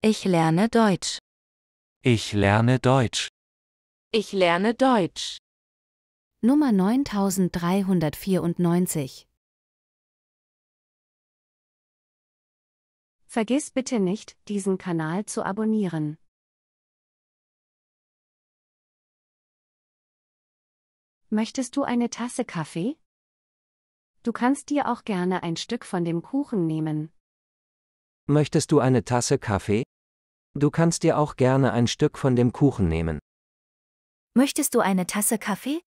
Ich lerne Deutsch. Ich lerne Deutsch. Ich lerne Deutsch. Nummer 9394. Vergiss bitte nicht, diesen Kanal zu abonnieren. Möchtest du eine Tasse Kaffee? Du kannst dir auch gerne ein Stück von dem Kuchen nehmen. Möchtest du eine Tasse Kaffee? Du kannst dir auch gerne ein Stück von dem Kuchen nehmen. Möchtest du eine Tasse Kaffee?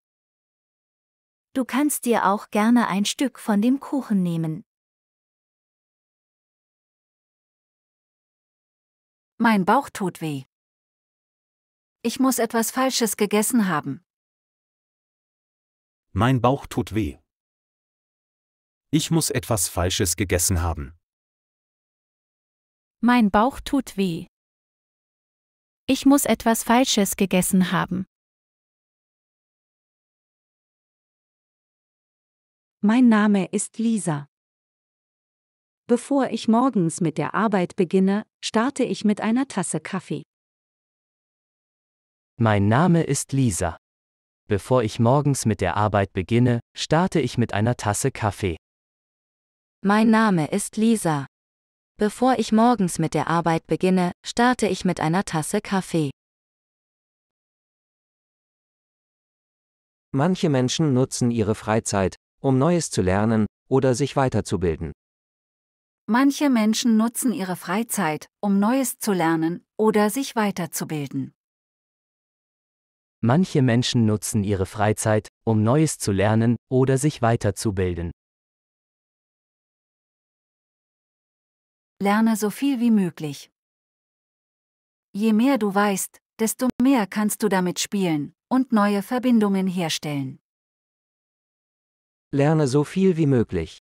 Du kannst dir auch gerne ein Stück von dem Kuchen nehmen. Mein Bauch tut weh. Ich muss etwas Falsches gegessen haben. Mein Bauch tut weh. Ich muss etwas Falsches gegessen haben. Mein Bauch tut weh. Ich muss etwas Falsches gegessen haben. Mein Name ist Lisa. Bevor ich morgens mit der Arbeit beginne, starte ich mit einer Tasse Kaffee. Mein Name ist Lisa. Bevor ich morgens mit der Arbeit beginne, starte ich mit einer Tasse Kaffee. Mein Name ist Lisa. Bevor ich morgens mit der Arbeit beginne, starte ich mit einer Tasse Kaffee. Manche Menschen nutzen ihre Freizeit, um Neues zu lernen oder sich weiterzubilden. Manche Menschen nutzen ihre Freizeit, um Neues zu lernen oder sich weiterzubilden. Manche Menschen nutzen ihre Freizeit, um Neues zu lernen oder sich weiterzubilden. Lerne so viel wie möglich. Je mehr du weißt, desto mehr kannst du damit spielen und neue Verbindungen herstellen. Lerne so viel wie möglich.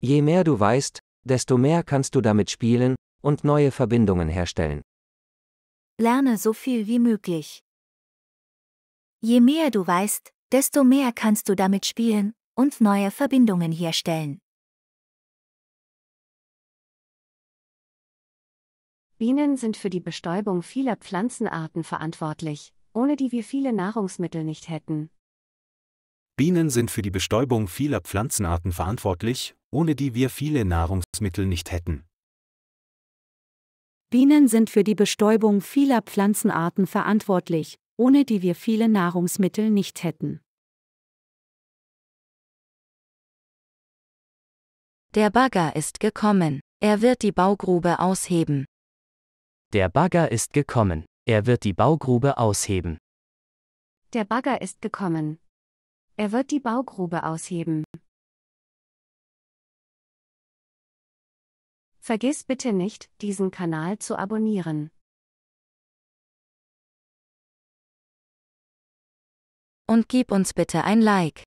Je mehr du weißt, desto mehr kannst du damit spielen und neue Verbindungen herstellen. Lerne so viel wie möglich. Je mehr du weißt, desto mehr kannst du damit spielen und neue Verbindungen herstellen. Bienen sind für die Bestäubung vieler Pflanzenarten verantwortlich, ohne die wir viele Nahrungsmittel nicht hätten. Bienen sind für die Bestäubung vieler Pflanzenarten verantwortlich, ohne die wir viele Nahrungsmittel nicht hätten. Bienen sind für die Bestäubung vieler Pflanzenarten verantwortlich, ohne die wir viele Nahrungsmittel nicht hätten. Der Bagger ist gekommen, er wird die Baugrube ausheben. Der Bagger ist gekommen. Er wird die Baugrube ausheben. Der Bagger ist gekommen. Er wird die Baugrube ausheben. Vergiss bitte nicht, diesen Kanal zu abonnieren. Und gib uns bitte ein Like.